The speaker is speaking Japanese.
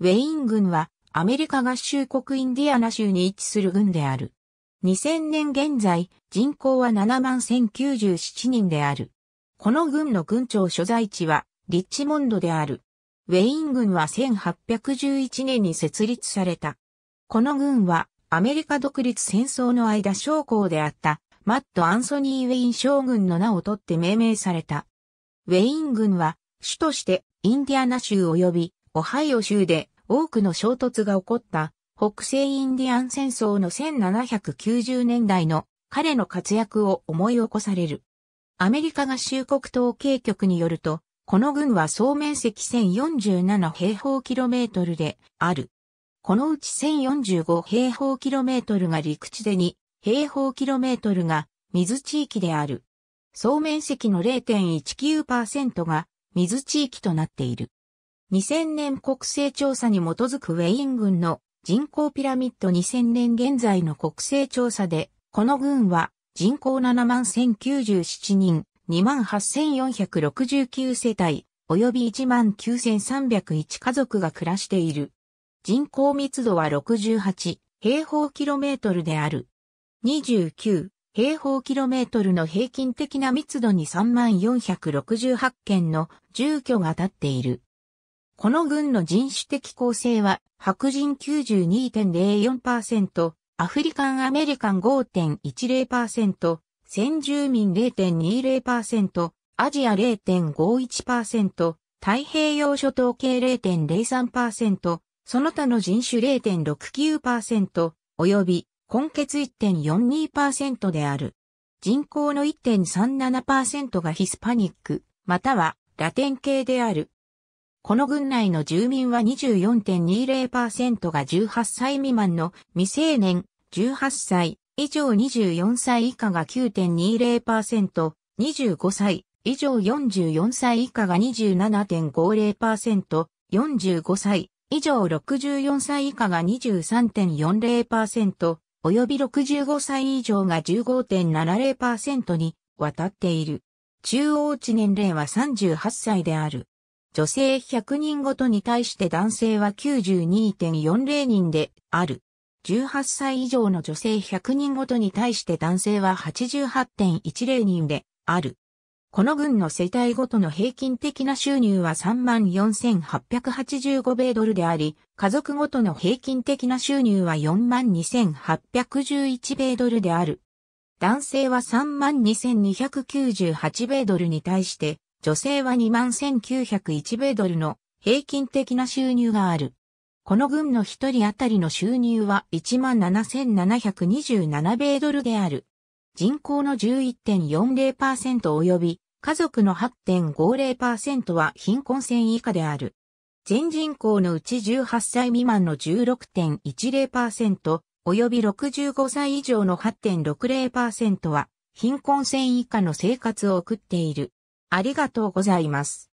ウェイン軍はアメリカ合衆国インディアナ州に位置する軍である。2000年現在、人口は7万1097人である。この軍の軍庁所在地はリッチモンドである。ウェイン軍は1811年に設立された。この軍はアメリカ独立戦争の間将校であったマット・アンソニー・ウェイン将軍の名を取って命名された。ウェイン軍は主としてインディアナ州及びオハイオ州で多くの衝突が起こった北西インディアン戦争の1790年代の彼の活躍を思い起こされる。アメリカ合衆国統計局によると、この軍は総面積1047平方キロメートルである。このうち1045平方キロメートルが陸地で2平方キロメートルが水地域である。総面積の0.19%が水地域となっている。2000年国勢調査に基づくウェイン軍の人口ピラミッド2000年現在の国勢調査で、この軍は人口7万1097人、28,469世帯、及び19,301家族が暮らしている。人口密度は68平方キロメートルである。29平方キロメートルの平均的な密度に3468件の住居が建っている。この軍の人種的構成は白人92.04%、アフリカンアメリカン5.10%、先住民0.20%、アジア0.51%、太平洋諸島系0.03%、その他の人種0.69%、及び根血1.42%である。人口の1.37%がヒスパニック、またはラテン系である。この郡内の住民は24.20%が18歳未満の未成年、18歳以上24歳以下が9.20%、25歳以上44歳以下が27.50%、45歳以上64歳以下が23.40%、および65歳以上が15.70%にわたっている。中央値年齢は38歳である。女性100人ごとに対して男性は92.40人である。18歳以上の女性100人ごとに対して男性は88.10人である。この軍の世帯ごとの平均的な収入は34,885米ドルであり、家族ごとの平均的な収入は42,811米ドルである。男性は32,298米ドルに対して、女性は21,901米ドルの平均的な収入がある。この軍の一人当たりの収入は17,727米ドルである。人口の11.40%及び家族の8.50%は貧困線以下である。全人口のうち18歳未満の16.10%及び65歳以上の8.60%は貧困線以下の生活を送っている。ありがとうございます。